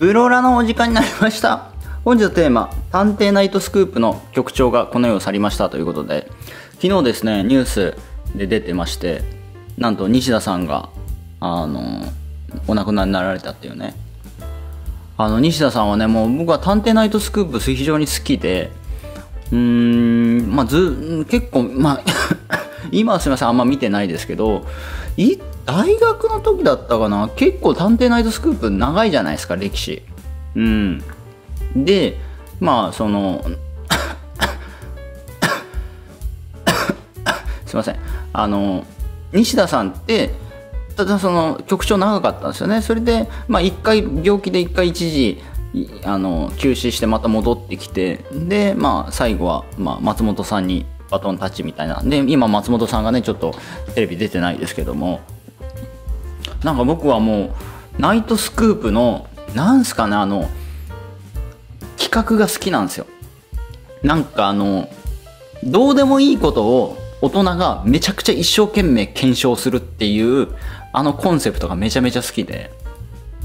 ブローラのお時間になりました。本日のテーマ、探偵ナイトスクープの局長がこの世を去りましたということで、昨日ですね、ニュースで出てまして、なんと西田さんが、あの、お亡くなりになられたっていうね。あの、西田さんはね、もう僕は探偵ナイトスクープ非常に好きで、うーん、まあず、結構、まあ今はすみませんあんま見てないですけど大学の時だったかな結構「探偵ナイトスクープ」長いじゃないですか歴史。うん、でまあその すいませんあの西田さんってただその局長長かったんですよねそれで、まあ、一回病気で一回一時あの休止してまた戻ってきてで、まあ、最後は、まあ、松本さんにバトンタッチみたいなで今松本さんがねちょっとテレビ出てないですけどもなんか僕はもうナイトスクープのなんすかねあの企画が好きなんですよなんかあのどうでもいいことを大人がめちゃくちゃ一生懸命検証するっていうあのコンセプトがめちゃめちゃ好きで、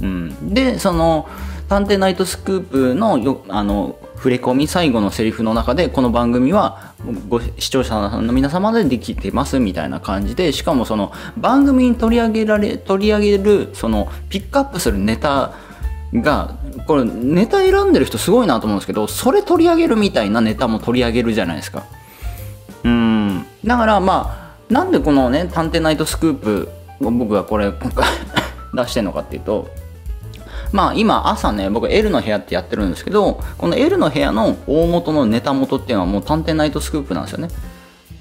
うん、でその「探偵ナイトスクープの」あの触れ込み最後のセリフの中でこの番組はご視聴者の皆様でできてますみたいな感じでしかもその番組に取り上げられ取り上げるそのピックアップするネタがこれネタ選んでる人すごいなと思うんですけどそれ取り上げるみたいなネタも取り上げるじゃないですかうんだからまあなんでこのね「探偵ナイトスクープ」僕がこれ今回 出してんのかっていうとまあ今朝ね、僕 L の部屋ってやってるんですけど、この L の部屋の大元のネタ元っていうのはもう探偵ナイトスクープなんですよね。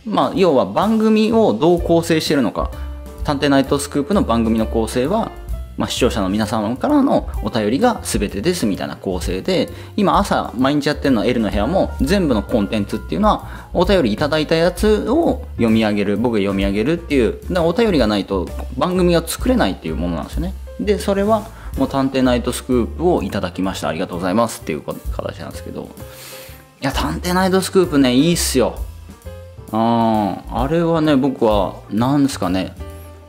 まあ要は番組をどう構成してるのか、探偵ナイトスクープの番組の構成は、まあ、視聴者の皆様からのお便りが全てですみたいな構成で、今朝毎日やってるの L の部屋も全部のコンテンツっていうのは、お便りいただいたやつを読み上げる、僕が読み上げるっていう、お便りがないと番組が作れないっていうものなんですよね。で、それは、もう探偵ナイトスクープをいただきました。ありがとうございますっていう形なんですけど。いや、探偵ナイトスクープね、いいっすよ。うん。あれはね、僕は、何ですかね。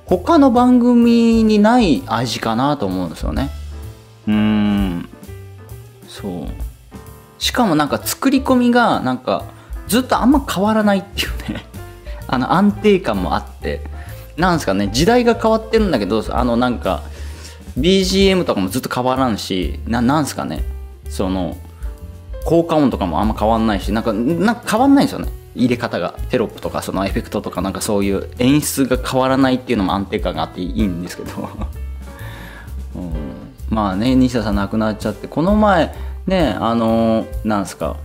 他の番組にない味かなと思うんですよね。うーん。そう。しかもなんか作り込みが、なんか、ずっとあんま変わらないっていうねあの安定感もあって、なんですかね、時代が変わってるんだけど、あのなんか、BGM とかもずっと変わらんしななんすかねその効果音とかもあんま変わんないしなんかなんか変わんないんですよね入れ方がテロップとかそのエフェクトとかなんかそういう演出が変わらないっていうのも安定感があっていいんですけど、うん、まあね西田さん亡くなっちゃってこの前ねあのなんすか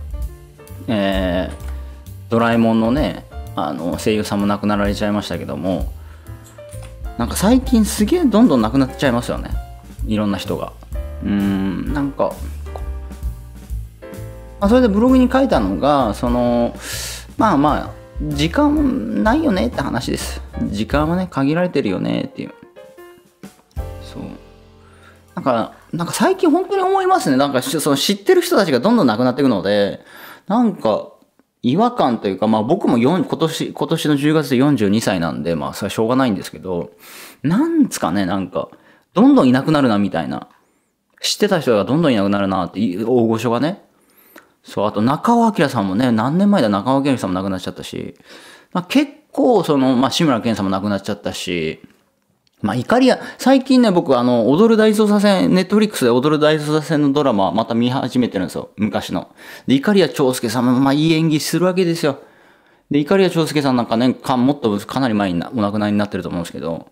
えー、ドラえもんのねあの声優さんも亡くなられちゃいましたけどもなんか最近すげえどんどんなくなっちゃいますよねいろんな人がうんなんか、まあ、それでブログに書いたのがそのまあまあ時間ないよねって話です時間はね限られてるよねっていうそうなんかなんか最近本当に思いますねなんかその知ってる人たちがどんどんなくなっていくのでなんか違和感というか、まあ僕も4、今年、今年の10月で42歳なんで、まあそれはしょうがないんですけど、なんですかね、なんか、どんどんいなくなるなみたいな。知ってた人がどんどんいなくなるなって、大御所がね。そう、あと中尾明さんもね、何年前だ中尾明さんも亡くなっちゃったし、まあ、結構その、まあ志村健さんも亡くなっちゃったし、まあ、イカリア、最近ね、僕、あの、踊る大捜査線、ネットフリックスで踊る大捜査線のドラマ、また見始めてるんですよ。昔の。で、イカリア長介さんも、まあ、いい演技するわけですよ。で、イカリア長介さんなんかね、か、もっとかなり前にな、お亡くなりになってると思うんですけど、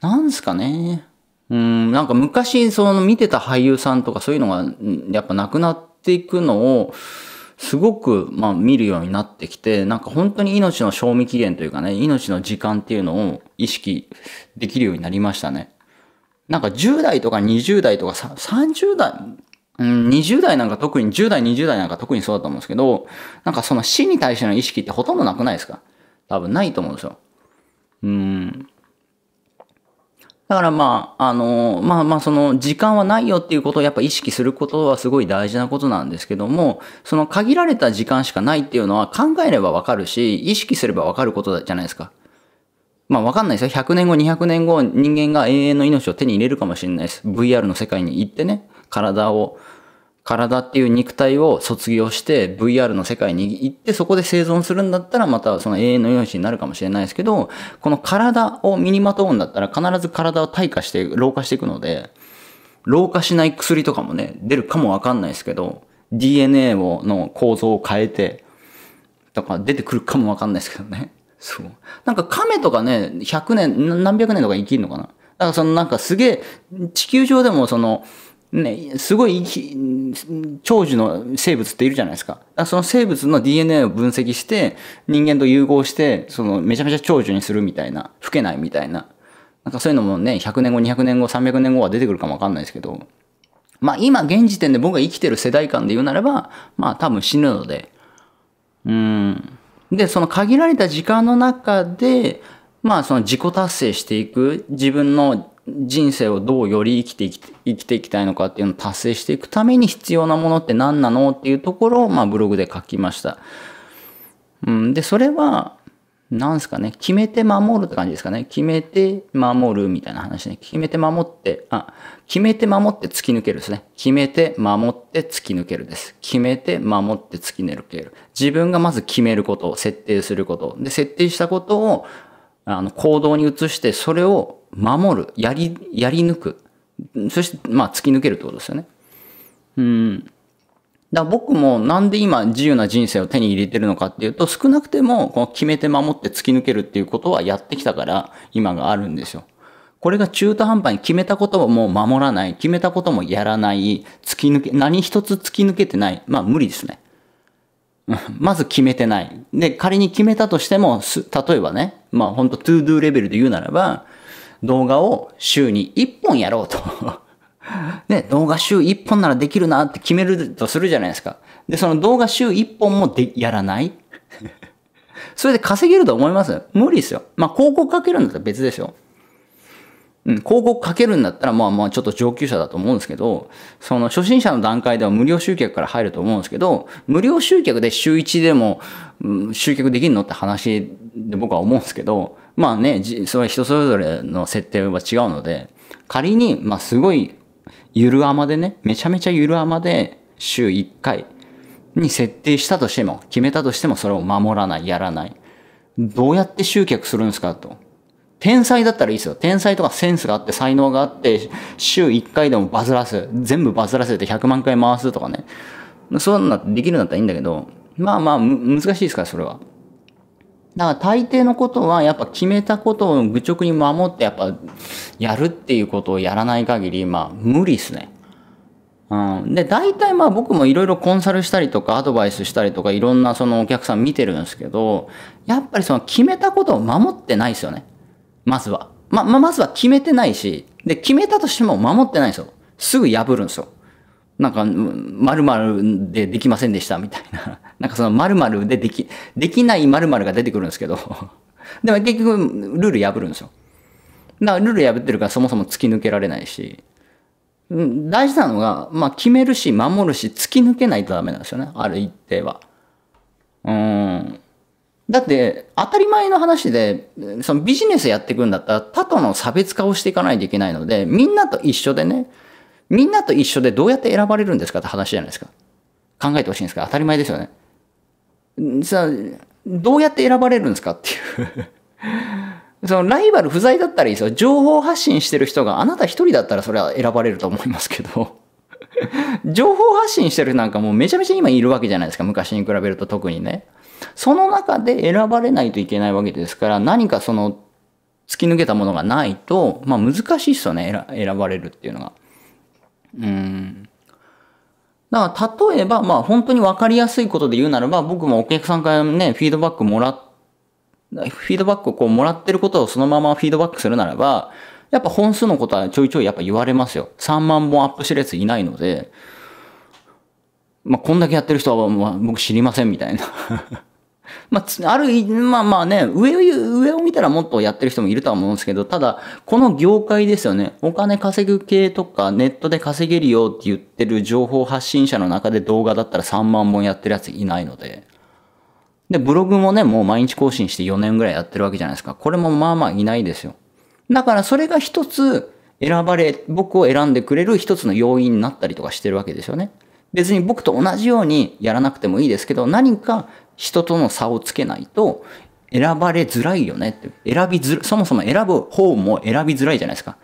なんすかね。うん、なんか昔、その見てた俳優さんとかそういうのが、やっぱなくなっていくのを、すごく、まあ、見るようになってきて、なんか本当に命の賞味期限というかね、命の時間っていうのを意識できるようになりましたね。なんか10代とか20代とか30代、うん、20代なんか特に、10代、20代なんか特にそうだと思うんですけど、なんかその死に対しての意識ってほとんどなくないですか多分ないと思うんですよ。うん。だからまあ、あの、まあまあその時間はないよっていうことをやっぱ意識することはすごい大事なことなんですけども、その限られた時間しかないっていうのは考えればわかるし、意識すればわかることじゃないですか。まあわかんないですよ。100年後、200年後、人間が永遠の命を手に入れるかもしれないです。VR の世界に行ってね、体を体っていう肉体を卒業して VR の世界に行ってそこで生存するんだったらまたその永遠の命になるかもしれないですけど、この体を身にまとうんだったら必ず体を退化して老化していくので、老化しない薬とかもね、出るかもわかんないですけど、DNA を、の構造を変えて、とか出てくるかもわかんないですけどね。そう。なんか亀とかね、100年、何百年とか生きるのかな。だからそのなんかすげえ、地球上でもその、ね、すごい長寿の生物っているじゃないですか。その生物の DNA を分析して、人間と融合して、そのめちゃめちゃ長寿にするみたいな、老けないみたいな。なんかそういうのもね、100年後、200年後、300年後は出てくるかもわかんないですけど、まあ今現時点で僕が生きてる世代間で言うならば、まあ多分死ぬので、うん。で、その限られた時間の中で、まあその自己達成していく、自分の人生をどうより生きていき生きていきたいのかっていうのを達成していくために必要なものって何なのっていうところを、まあ、ブログで書きました。うん、で、それは、何すかね、決めて守るって感じですかね。決めて守るみたいな話ね。決めて守って、あ、決めて守って突き抜けるですね。決めて守って突き抜けるです。決めて守って突き抜ける。自分がまず決めることを設定すること。で、設定したことをあの行動に移してそれを守るやりやり抜くそしてまあ突き抜けるってことですよね。うんだ僕もなんで今自由な人生を手に入れてるのかっていうと少なくてもこの決めて守って突き抜けるっていうことはやってきたから今があるんですよ。これが中途半端に決めたことも守らない、決めたこともやらない、突き抜け、何一つ突き抜けてない。まあ無理ですね。まず決めてない。で、仮に決めたとしても、例えばね、まあ本当トゥードゥーレベルで言うならば、動画を週に1本やろうと。ね、動画週1本ならできるなって決めるとするじゃないですか。で、その動画週1本もでやらない。それで稼げると思います無理ですよ。まあ広告かけるんだったら別ですよ。ん、広告かけるんだったら、まあまあちょっと上級者だと思うんですけど、その初心者の段階では無料集客から入ると思うんですけど、無料集客で週1でも、うん、集客できるのって話で僕は思うんですけど、まあね、それ人それぞれの設定は違うので、仮に、まあすごい、ゆるあまでね、めちゃめちゃゆるあまで週1回に設定したとしても、決めたとしてもそれを守らない、やらない。どうやって集客するんですかと。天才だったらいいですよ。天才とかセンスがあって、才能があって、週1回でもバズらす。全部バズらせて100万回回すとかね。そうなできるんだったらいいんだけど、まあまあ、む、難しいですから、それは。だから大抵のことは、やっぱ決めたことを愚直に守って、やっぱ、やるっていうことをやらない限り、まあ、無理ですね。うん、で、大体まあ僕もいろいろコンサルしたりとかアドバイスしたりとかいろんなそのお客さん見てるんですけど、やっぱりその決めたことを守ってないですよね。まずは。ま、ま、まずは決めてないし、で、決めたとしても守ってないんですよ。すぐ破るんですよ。なんか、〇〇でできませんでしたみたいな。なんかその〇〇ででき、できない〇〇が出てくるんですけど。でも結局、ルール破るんですよ。だからルール破ってるからそもそも突き抜けられないし。大事なのが、まあ決めるし、守るし、突き抜けないとダメなんですよね。ある一定は。うん。だって、当たり前の話で、そのビジネスやっていくんだったら、他との差別化をしていかないといけないので、みんなと一緒でね、みんなと一緒でどうやって選ばれるんですかって話じゃないですか。考えてほしいんですか当たり前ですよね。さあ、どうやって選ばれるんですかっていうそのライバル不在だったらいいですよ。情報発信してる人があなた一人だったらそれは選ばれると思いますけど 情報発信してるなんかもうめちゃめちゃ今いるわけじゃないですか。昔に比べると特にね。その中で選ばれないといけないわけですから、何かその突き抜けたものがないと、まあ難しいっすよね。選ばれるっていうのが。うん。だから例えば、まあ本当に分かりやすいことで言うならば、僕もお客さんからね、フィードバックもらっフィードバックをこうもらってることをそのままフィードバックするならば、やっぱ本数のことはちょいちょいやっぱ言われますよ。3万本アップしてるやついないので、まあ、こんだけやってる人は、まあ、僕知りませんみたいな。まあ、ある、まあまあね、上を、上を見たらもっとやってる人もいるとは思うんですけど、ただ、この業界ですよね。お金稼ぐ系とか、ネットで稼げるよって言ってる情報発信者の中で動画だったら3万本やってるやついないので。で、ブログもね、もう毎日更新して4年ぐらいやってるわけじゃないですか。これもまあまあいないですよ。だからそれが一つ選ばれ、僕を選んでくれる一つの要因になったりとかしてるわけですよね。別に僕と同じようにやらなくてもいいですけど、何か人との差をつけないと選ばれづらいよねって。選びずそもそも選ぶ方も選びづらいじゃないですか。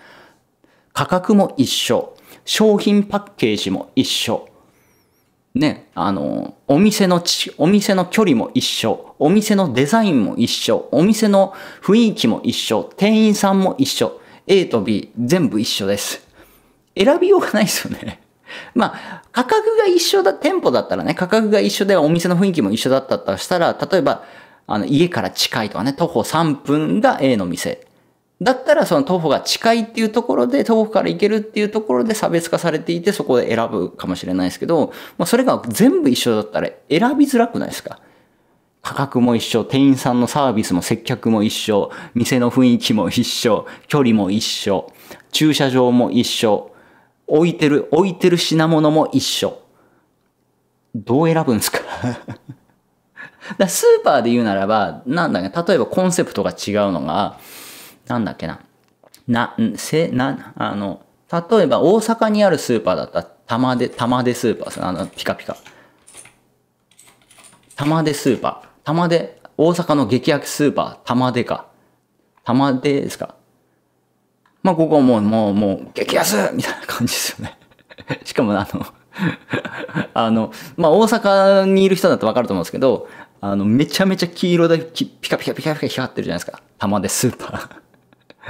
価格も一緒。商品パッケージも一緒。ね、あの、お店のち、お店の距離も一緒、お店のデザインも一緒、お店の雰囲気も一緒、店員さんも一緒、A と B 全部一緒です。選びようがないですよね。まあ、価格が一緒だ、店舗だったらね、価格が一緒でお店の雰囲気も一緒だったとしたら、例えば、あの、家から近いとかね、徒歩3分が A の店。だったらその徒歩が近いっていうところで、徒歩から行けるっていうところで差別化されていて、そこで選ぶかもしれないですけど、まあ、それが全部一緒だったら選びづらくないですか価格も一緒、店員さんのサービスも接客も一緒、店の雰囲気も一緒、距離も一緒、駐車場も一緒、置いてる、置いてる品物も一緒。どう選ぶんですか だスーパーで言うならば、なんだね、例えばコンセプトが違うのが、なんだっけな。な、せ、な、あの、例えば大阪にあるスーパーだったら、玉で、玉でスーパーあの、ピカピカ。玉でスーパー。玉で、大阪の激安スーパー、玉でか。玉でですか。まあ、ここはもう、もう、もう、激安みたいな感じですよね。しかも、あの あの、まあ、大阪にいる人だとわかると思うんですけど、あの、めちゃめちゃ黄色でピカピカピカピカ光ってるじゃないですか。玉でスーパー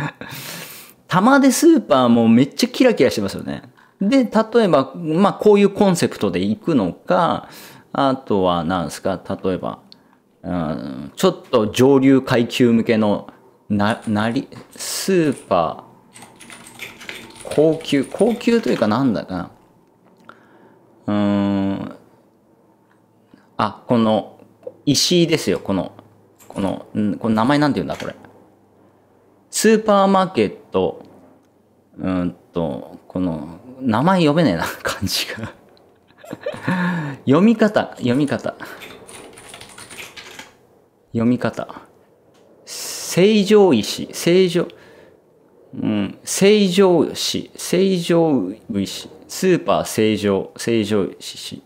玉でスーパーもめっちゃキラキラしてますよね。で、例えば、まあ、こういうコンセプトで行くのか、あとは何ですか、例えば、うん、ちょっと上流階級向けの、な、なり、スーパー、高級、高級というかなんだかな。うん、あ、この、石井ですよ、この、この、うん、この名前なんて言うんだ、これ。スーパーマーケット、うんと、この、名前読めねえな、漢字が 読み方、読み方。読み方。成城石、成城、うん、成城石、成城石、スーパー成城、成城石。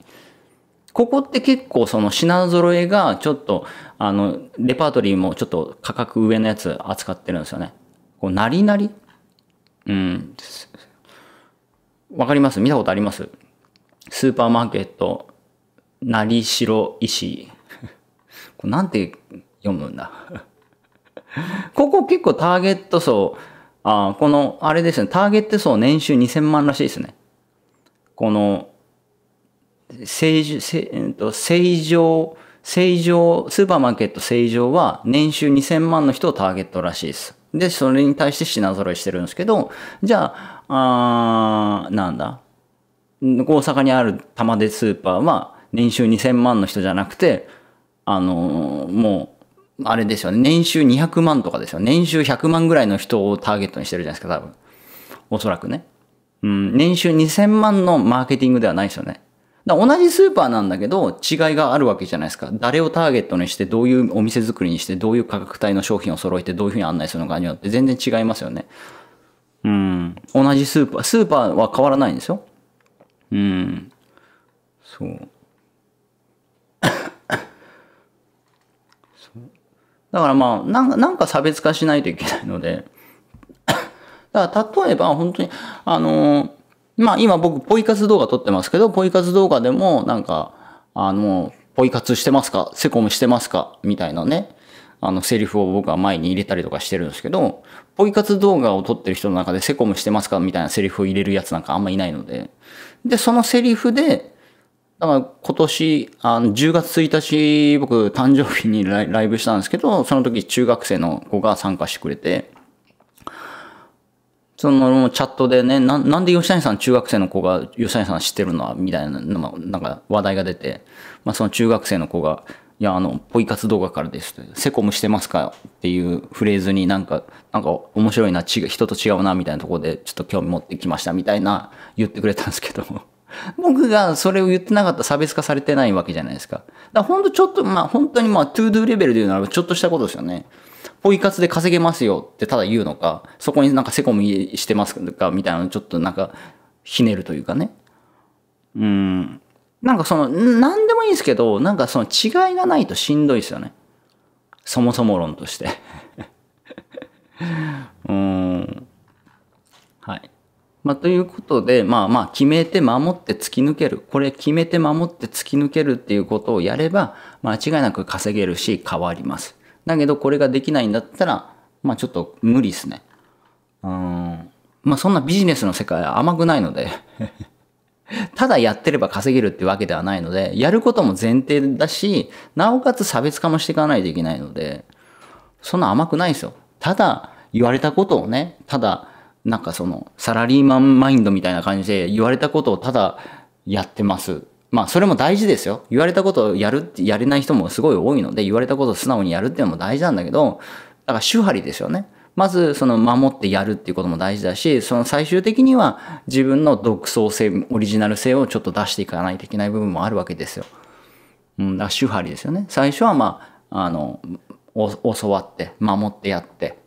ここって結構その品揃えがちょっとあの、レパートリーもちょっと価格上のやつ扱ってるんですよね。こう、なりなりうん。わかります見たことありますスーパーマーケット、なりしろ石。なんて読むんだ ここ結構ターゲット層、あこの、あれですね、ターゲット層年収2000万らしいですね。この、正常、正、え正常、正常、スーパーマーケット正常は年収2000万の人をターゲットらしいです。で、それに対して品揃えしてるんですけど、じゃあ、あなんだ。大阪にある玉出スーパーは年収2000万の人じゃなくて、あのー、もう、あれですよね。年収200万とかですよ。年収100万ぐらいの人をターゲットにしてるじゃないですか、多分。おそらくね。うん、年収2000万のマーケティングではないですよね。だ同じスーパーなんだけど違いがあるわけじゃないですか。誰をターゲットにしてどういうお店作りにしてどういう価格帯の商品を揃えてどういうふうに案内するのかによって全然違いますよね。うん。同じスーパー、スーパーは変わらないんですよ。うん。そう。そうだからまあなんか、なんか差別化しないといけないので。だから例えば本当に、あのーまあ今僕、ポイ活動画撮ってますけど、ポイ活動画でもなんか、あの、ポイ活してますかセコムしてますかみたいなね、あの、セリフを僕は前に入れたりとかしてるんですけど、ポイ活動画を撮ってる人の中でセコムしてますかみたいなセリフを入れるやつなんかあんまいないので。で、そのセリフで、だから今年、あの、10月1日僕誕生日にライブしたんですけど、その時中学生の子が参加してくれて、そのチャットでねな、なんで吉谷さん、中学生の子が吉谷さん知ってるのみたいな、なんか話題が出て、まあ、その中学生の子が、いや、あの、ポイ活動画からですセコムしてますかっていうフレーズになんか、なんか面白いな、違人と違うな、みたいなところで、ちょっと興味持ってきました、みたいな言ってくれたんですけど。僕がそれを言ってなかった差別化されてないわけじゃないですか。だからほんとちょっと、まあ本当にまあ、トゥードゥーレベルで言うならばちょっとしたことですよね。ポイ活で稼げますよってただ言うのか、そこになんかセコみしてますかみたいなのちょっとなんかひねるというかね。うん。なんかその、何でもいいんですけど、なんかその違いがないとしんどいですよね。そもそも論として うん。はい。まあ、ということで、まあまあ、決めて守って突き抜ける。これ決めて守って突き抜けるっていうことをやれば、間違いなく稼げるし、変わります。だけどこれができないんだったら、まあちょっと無理ですね。うん。まあそんなビジネスの世界は甘くないので ただやってれば稼げるってわけではないので、やることも前提だし、なおかつ差別化もしていかないといけないので、そんな甘くないですよ。ただ言われたことをね、ただなんかそのサラリーマンマインドみたいな感じで言われたことをただやってます。まあ、それも大事ですよ。言われたことをやるって、やれない人もすごい多いので、言われたことを素直にやるっていうのも大事なんだけど、だから手張りですよね。まず、その、守ってやるっていうことも大事だし、その最終的には自分の独創性、オリジナル性をちょっと出していかないといけない部分もあるわけですよ。うん、だから手張りですよね。最初は、まあ、あの、教わって、守ってやって、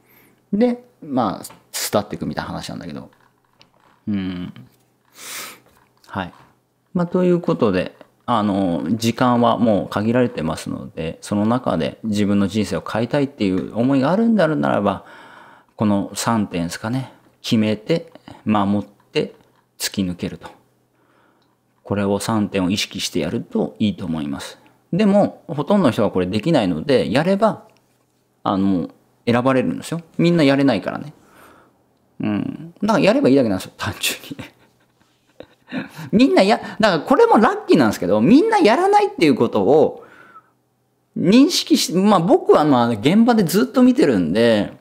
で、まあ、伝っていくみたいな話なんだけど。うん。はい。まあ、ということで、あの、時間はもう限られてますので、その中で自分の人生を変えたいっていう思いがあるんだろならば、この3点ですかね、決めて、守って、突き抜けると。これを3点を意識してやるといいと思います。でも、ほとんどの人はこれできないので、やれば、あの、選ばれるんですよ。みんなやれないからね。うん。だからやればいいだけなんですよ、単純に。みんなや、だからこれもラッキーなんですけど、みんなやらないっていうことを認識し、まあ僕はまあ現場でずっと見てるんで、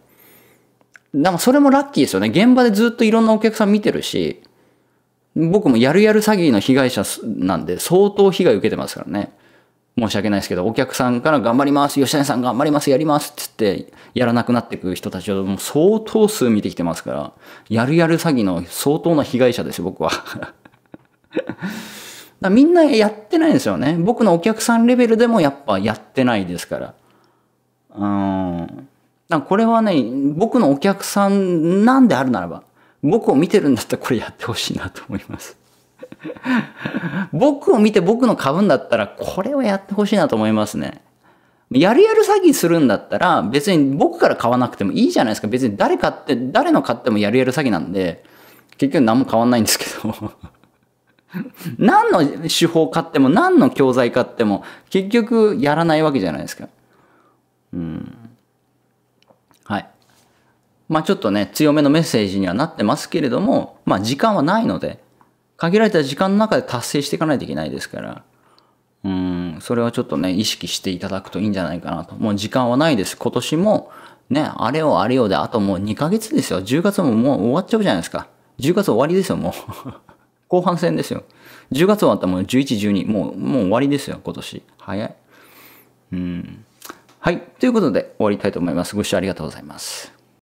なんかそれもラッキーですよね。現場でずっといろんなお客さん見てるし、僕もやるやる詐欺の被害者なんで相当被害受けてますからね。申し訳ないですけど、お客さんから頑張ります、吉谷さん頑張ります、やりますってって、やらなくなっていく人たちをもう相当数見てきてますから、やるやる詐欺の相当な被害者ですよ、僕はだみんなやってないんですよね。僕のお客さんレベルでもやっぱやってないですから。うん。だこれはね、僕のお客さんなんであるならば、僕を見てるんだったらこれやってほしいなと思います。僕を見て僕の株んだったら、これはやってほしいなと思いますね。やるやる詐欺するんだったら、別に僕から買わなくてもいいじゃないですか。別に誰買って、誰の買ってもやるやる詐欺なんで、結局何も変わんないんですけど。何の手法買っても何の教材買っても結局やらないわけじゃないですか。うん。はい。まあちょっとね、強めのメッセージにはなってますけれども、まあ時間はないので、限られた時間の中で達成していかないといけないですから、うん、それはちょっとね、意識していただくといいんじゃないかなと。もう時間はないです。今年も、ね、あれをあれをで、あともう2ヶ月ですよ。10月ももう終わっちゃうじゃないですか。10月終わりですよ、もう後半戦ですよ。10月終わったもん。11、12、もう、もう終わりですよ、今年。早い。うん。はい。ということで、終わりたいと思います。ご視聴ありがとうございます。